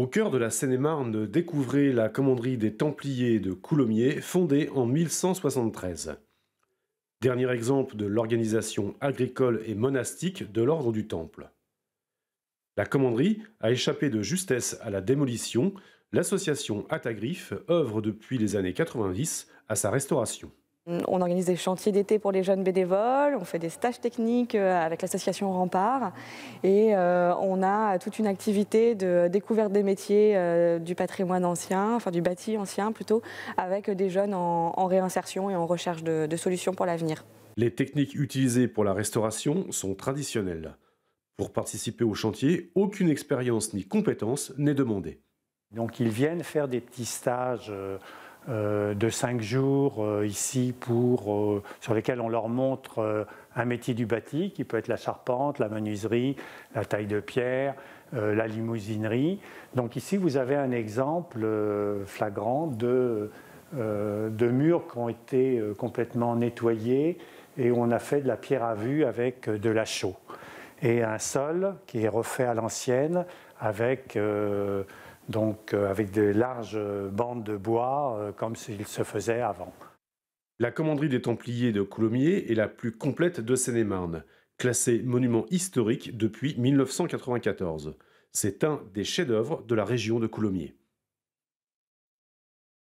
Au cœur de la Seine-et-Marne, découvrez la commanderie des Templiers de Coulommiers, fondée en 1173. Dernier exemple de l'organisation agricole et monastique de l'ordre du Temple. La commanderie a échappé de justesse à la démolition, l'association atagriffe œuvre depuis les années 90 à sa restauration. On organise des chantiers d'été pour les jeunes bénévoles, on fait des stages techniques euh, avec l'association Rempart et euh, on a toute une activité de découverte des métiers euh, du patrimoine ancien, enfin du bâti ancien plutôt, avec des jeunes en, réinsertion et en recherche de, de solutions pour l'avenir. Les techniques utilisées pour la restauration sont traditionnelles. Pour participer au chantier, aucune expérience ni compétence n'est demandée. Donc ils viennent faire des petits stages euh, de cinq jours euh, ici pour, euh, sur lesquels on leur montre un métier du bâti qui peut être la charpente, la menuiserie, la taille de pierre, la limousinerie. Donc ici vous avez un exemple flagrant de, de murs qui ont été complètement nettoyés et on a fait de la pierre à vue avec de la chaux et un sol qui est refait à l'ancienne avec donc euh, avec de larges euh, bandes de bois, euh, comme s'il se faisait avant. La commanderie des Templiers de Coulommiers est la plus complète de Seine-et-Marne, classée monument historique depuis 1994. C'est un des chefs-d'œuvre de la région de Coulommiers.